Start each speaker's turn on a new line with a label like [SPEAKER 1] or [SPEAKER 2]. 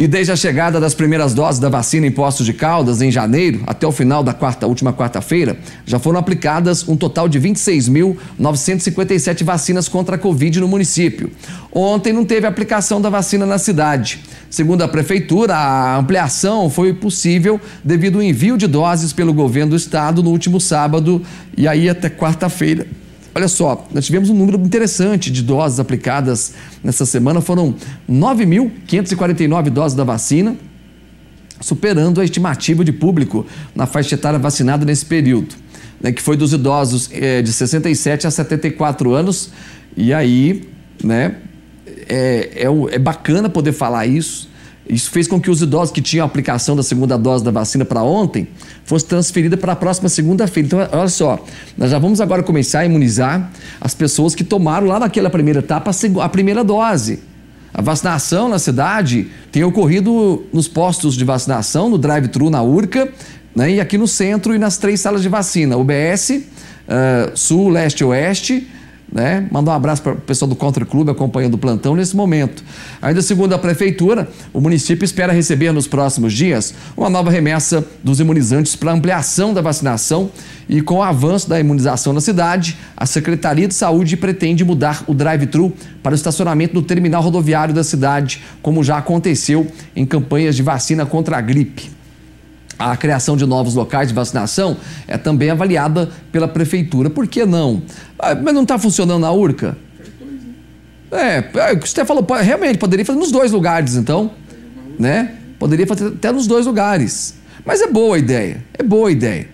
[SPEAKER 1] E desde a chegada das primeiras doses da vacina em Poços de Caldas, em janeiro, até o final da quarta, última quarta-feira, já foram aplicadas um total de 26.957 vacinas contra a Covid no município. Ontem não teve aplicação da vacina na cidade. Segundo a Prefeitura, a ampliação foi possível devido ao envio de doses pelo governo do estado no último sábado e aí até quarta-feira Olha só, nós tivemos um número interessante de doses aplicadas nessa semana, foram 9.549 doses da vacina, superando a estimativa de público na faixa etária vacinada nesse período, né, que foi dos idosos é, de 67 a 74 anos. E aí, né, é, é, é bacana poder falar isso, isso fez com que os idosos que tinham a aplicação da segunda dose da vacina para ontem fosse transferida para a próxima segunda-feira. Então, olha só, nós já vamos agora começar a imunizar as pessoas que tomaram lá naquela primeira etapa a primeira dose. A vacinação na cidade tem ocorrido nos postos de vacinação, no drive-thru na Urca, né, e aqui no centro e nas três salas de vacina, UBS, uh, ah, Sul, Leste e Oeste, né? Mandar um abraço para o pessoal do Contra Clube acompanhando o plantão nesse momento. Ainda segundo a Prefeitura, o município espera receber nos próximos dias uma nova remessa dos imunizantes para ampliação da vacinação e com o avanço da imunização na cidade, a Secretaria de Saúde pretende mudar o drive-thru para o estacionamento do terminal rodoviário da cidade, como já aconteceu em campanhas de vacina contra a gripe a criação de novos locais de vacinação é também avaliada pela prefeitura. Por que não? Ah, mas não está funcionando na URCA? É, é, o que você falou, realmente, poderia fazer nos dois lugares, então. Né? Poderia fazer até nos dois lugares. Mas é boa a ideia, é boa a ideia.